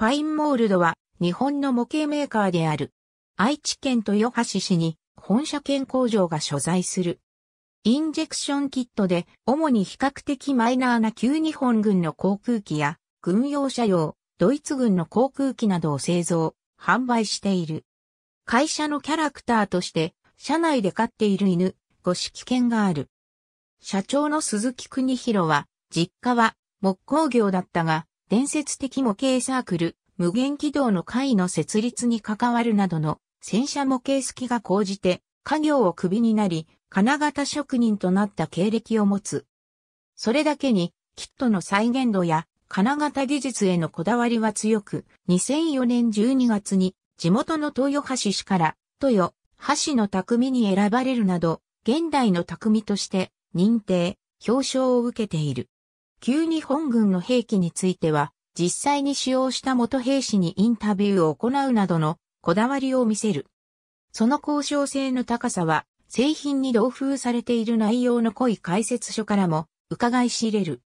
ファインモールドは日本の模型メーカーである。愛知県豊橋市に本社兼工場が所在する。インジェクションキットで主に比較的マイナーな旧日本軍の航空機や軍用車用、ドイツ軍の航空機などを製造、販売している。会社のキャラクターとして社内で飼っている犬、指揮犬がある。社長の鈴木邦弘は、実家は木工業だったが、伝説的模型サークル、無限軌道の会の設立に関わるなどの戦車模型好きが講じて、家業を首になり、金型職人となった経歴を持つ。それだけに、キットの再現度や金型技術へのこだわりは強く、2004年12月に地元の豊橋市から豊橋の匠に選ばれるなど、現代の匠として認定、表彰を受けている。旧日本軍の兵器については、実際に使用した元兵士にインタビューを行うなどのこだわりを見せる。その交渉性の高さは、製品に同封されている内容の濃い解説書からも伺い知れる。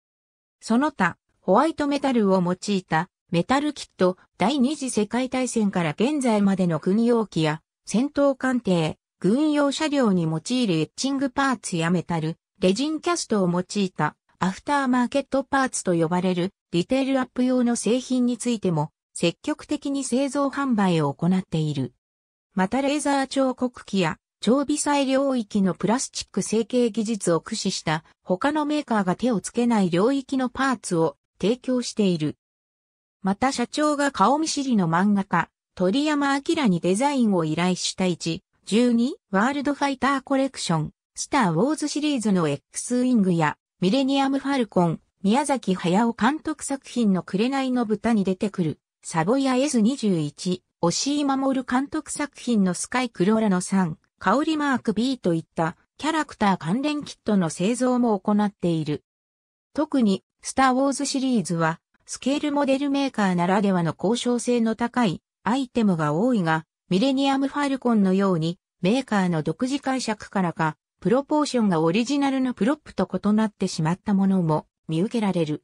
その他、ホワイトメタルを用いたメタルキット第二次世界大戦から現在までの軍用機や戦闘艦艇、軍用車両に用いるエッチングパーツやメタル、レジンキャストを用いたアフターマーケットパーツと呼ばれるリテールアップ用の製品についても積極的に製造販売を行っている。またレーザー彫刻機や超微細領域のプラスチック成形技術を駆使した他のメーカーが手をつけない領域のパーツを提供している。また社長が顔見知りの漫画家、鳥山明にデザインを依頼した1、12ワールドファイターコレクション、スターウォーズシリーズの X ウィングやミレニアム・ファルコン、宮崎駿監督作品の紅の豚に出てくる、サボヤ S21、押井守監督作品のスカイ・クローラの3、香りマーク B といったキャラクター関連キットの製造も行っている。特に、スター・ウォーズシリーズは、スケールモデルメーカーならではの交渉性の高いアイテムが多いが、ミレニアム・ファルコンのように、メーカーの独自解釈からか、プロポーションがオリジナルのプロップと異なってしまったものも見受けられる。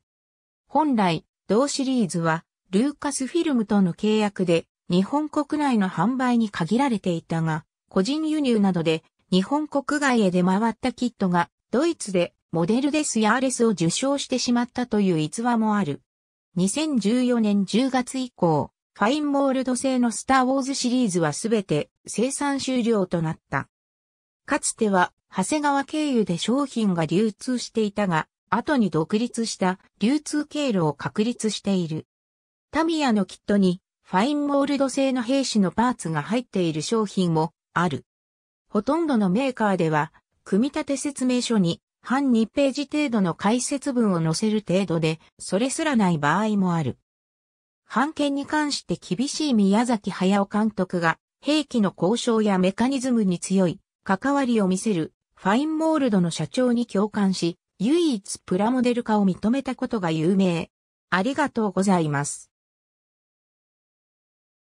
本来、同シリーズは、ルーカスフィルムとの契約で、日本国内の販売に限られていたが、個人輸入などで、日本国外へ出回ったキットが、ドイツで、モデルデス・ヤーレスを受賞してしまったという逸話もある。2014年10月以降、ファインモールド製のスター・ウォーズシリーズはすべて生産終了となった。かつては長谷川経由で商品が流通していたが、後に独立した流通経路を確立している。タミヤのキットにファインモールド製の兵士のパーツが入っている商品もある。ほとんどのメーカーでは、組み立て説明書に半2ページ程度の解説文を載せる程度で、それすらない場合もある。判件に関して厳しい宮崎駿監督が、兵器の交渉やメカニズムに強い関わりを見せるファインモールドの社長に共感し、唯一プラモデル化を認めたことが有名。ありがとうございます。